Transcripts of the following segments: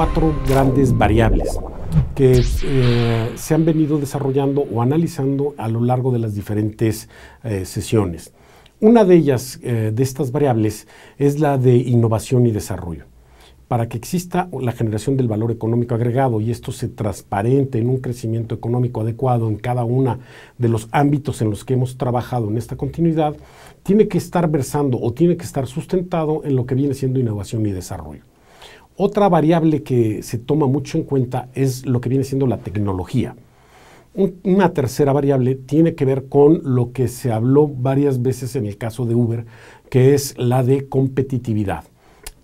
cuatro grandes variables que eh, se han venido desarrollando o analizando a lo largo de las diferentes eh, sesiones. Una de ellas, eh, de estas variables, es la de innovación y desarrollo. Para que exista la generación del valor económico agregado y esto se transparente en un crecimiento económico adecuado en cada uno de los ámbitos en los que hemos trabajado en esta continuidad, tiene que estar versando o tiene que estar sustentado en lo que viene siendo innovación y desarrollo. Otra variable que se toma mucho en cuenta es lo que viene siendo la tecnología. Una tercera variable tiene que ver con lo que se habló varias veces en el caso de Uber, que es la de competitividad,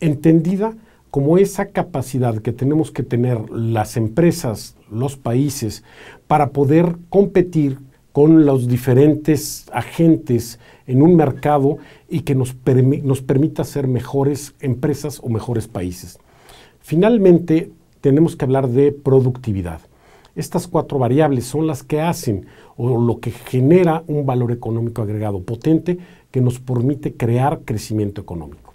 entendida como esa capacidad que tenemos que tener las empresas, los países, para poder competir con los diferentes agentes en un mercado y que nos, nos permita ser mejores empresas o mejores países. Finalmente, tenemos que hablar de productividad. Estas cuatro variables son las que hacen o lo que genera un valor económico agregado potente que nos permite crear crecimiento económico.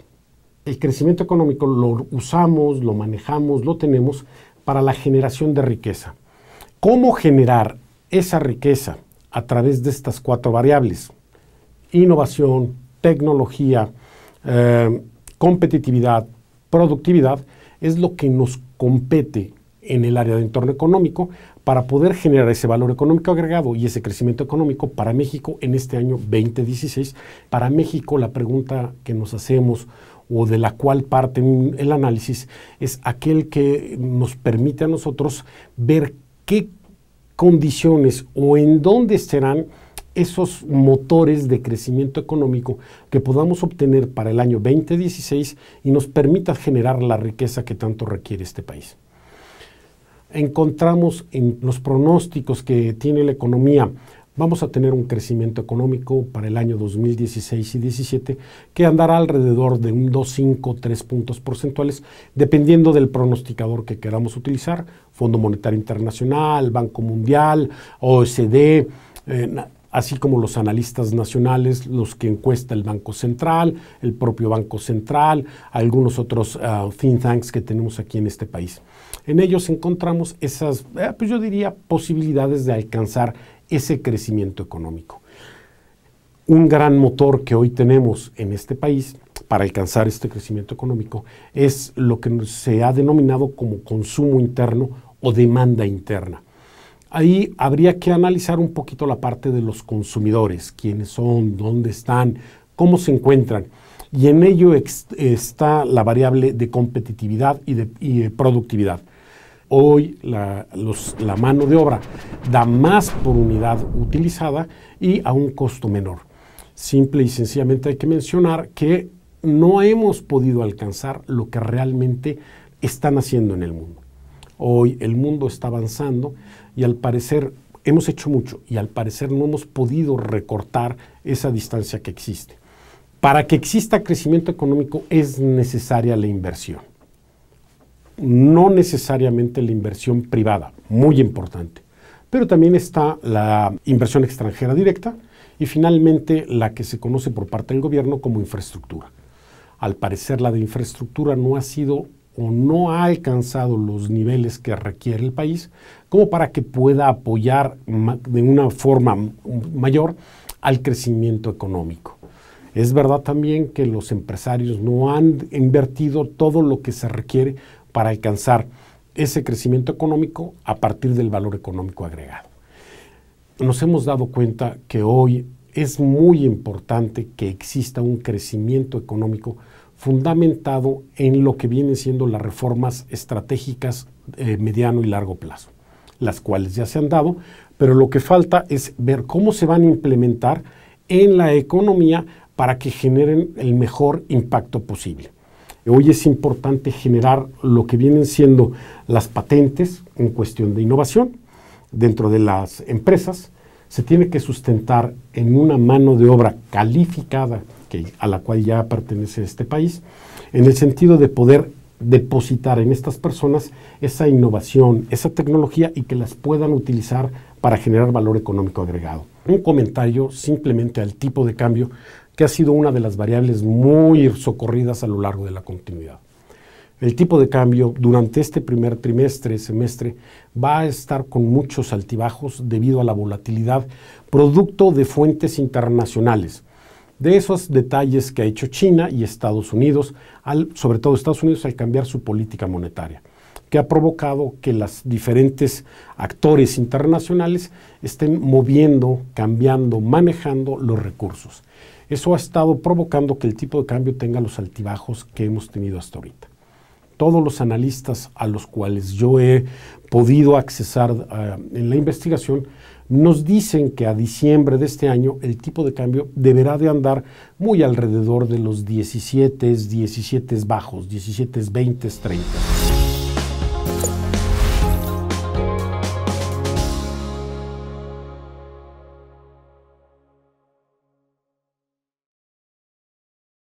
El crecimiento económico lo usamos, lo manejamos, lo tenemos para la generación de riqueza. ¿Cómo generar esa riqueza a través de estas cuatro variables? Innovación, tecnología, eh, competitividad, productividad es lo que nos compete en el área de entorno económico para poder generar ese valor económico agregado y ese crecimiento económico para México en este año 2016. Para México la pregunta que nos hacemos o de la cual parte el análisis es aquel que nos permite a nosotros ver qué condiciones o en dónde estarán esos motores de crecimiento económico que podamos obtener para el año 2016 y nos permita generar la riqueza que tanto requiere este país. Encontramos en los pronósticos que tiene la economía, vamos a tener un crecimiento económico para el año 2016 y 2017 que andará alrededor de un 2, 5, 3 puntos porcentuales, dependiendo del pronosticador que queramos utilizar, Fondo Monetario Internacional, Banco Mundial, OECD, eh, así como los analistas nacionales, los que encuesta el Banco Central, el propio Banco Central, algunos otros ah, think tanks que tenemos aquí en este país. En ellos encontramos esas, eh, pues yo diría, posibilidades de alcanzar ese crecimiento económico. Un gran motor que hoy tenemos en este país para alcanzar este crecimiento económico es lo que se ha denominado como consumo interno o demanda interna. Ahí habría que analizar un poquito la parte de los consumidores, quiénes son, dónde están, cómo se encuentran. Y en ello está la variable de competitividad y de, productividad. Hoy la mano de obra da más por unidad utilizada y a un costo menor. Simple y sencillamente hay que mencionar que no hemos podido alcanzar lo que realmente están haciendo en el mundo. Hoy el mundo está avanzando y al parecer hemos hecho mucho y al parecer no hemos podido recortar esa distancia que existe. Para que exista crecimiento económico es necesaria la inversión. No necesariamente la inversión privada, muy importante, pero también está la inversión extranjera directa y finalmente la que se conoce por parte del gobierno como infraestructura. Al parecer la de infraestructura no ha sido o no ha alcanzado los niveles que requiere el país como para que pueda apoyar de una forma mayor al crecimiento económico. Es verdad también que los empresarios no han invertido todo lo que se requiere para alcanzar ese crecimiento económico a partir del valor económico agregado. Nos hemos dado cuenta que hoy es muy importante que exista un crecimiento económico fundamentado en lo que vienen siendo las reformas estratégicas eh, mediano y largo plazo, las cuales ya se han dado, pero lo que falta es ver cómo se van a implementar en la economía para que generen el mejor impacto posible. Hoy es importante generar lo que vienen siendo las patentes en cuestión de innovación dentro de las empresas. Se tiene que sustentar en una mano de obra calificada a la cual ya pertenece este país, en el sentido de poder depositar en estas personas esa innovación, esa tecnología y que las puedan utilizar para generar valor económico agregado. Un comentario simplemente al tipo de cambio que ha sido una de las variables muy socorridas a lo largo de la continuidad. El tipo de cambio durante este primer trimestre, semestre, va a estar con muchos altibajos debido a la volatilidad, producto de fuentes internacionales de esos detalles que ha hecho China y Estados Unidos, sobre todo Estados Unidos, al cambiar su política monetaria, que ha provocado que los diferentes actores internacionales estén moviendo, cambiando, manejando los recursos. Eso ha estado provocando que el tipo de cambio tenga los altibajos que hemos tenido hasta ahorita. Todos los analistas a los cuales yo he podido accesar eh, en la investigación nos dicen que a diciembre de este año el tipo de cambio deberá de andar muy alrededor de los 17, 17 bajos, 17, 20, 30.